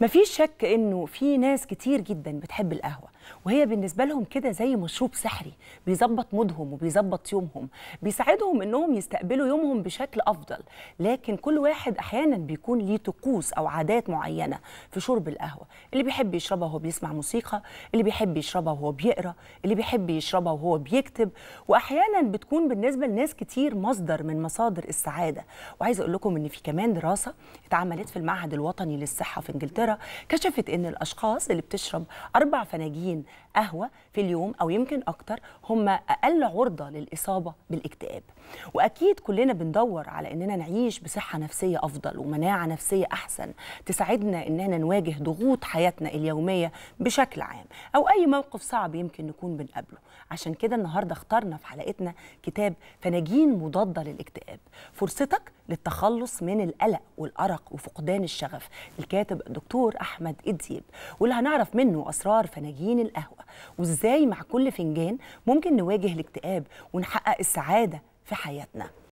مفيش شك انه في ناس كتير جدا بتحب القهوه وهي بالنسبه لهم كده زي مشروب سحري بيظبط مودهم وبيظبط يومهم بيساعدهم انهم يستقبلوا يومهم بشكل افضل لكن كل واحد احيانا بيكون ليه طقوس او عادات معينه في شرب القهوه اللي بيحب يشربها وهو بيسمع موسيقى اللي بيحب يشربها وهو بيقرا اللي بيحب يشربها وهو بيكتب واحيانا بتكون بالنسبه لناس كتير مصدر من مصادر السعاده وعايزه اقول لكم ان في كمان دراسه اتعملت في المعهد الوطني للصحه في انجلترا الخبره كشفت ان الاشخاص اللي بتشرب اربع فناجين قهوه في اليوم او يمكن اكتر هم اقل عرضه للاصابه بالاكتئاب واكيد كلنا بندور على اننا نعيش بصحه نفسيه افضل ومناعه نفسيه احسن تساعدنا اننا نواجه ضغوط حياتنا اليوميه بشكل عام او اي موقف صعب يمكن نكون بنقابله عشان كده النهارده اخترنا في حلقتنا كتاب فناجين مضاده للاكتئاب فرصتك للتخلص من القلق والأرق وفقدان الشغف الكاتب الدكتور أحمد إديب واللي هنعرف منه أسرار فناجين القهوة وإزاي مع كل فنجان ممكن نواجه الاكتئاب ونحقق السعادة في حياتنا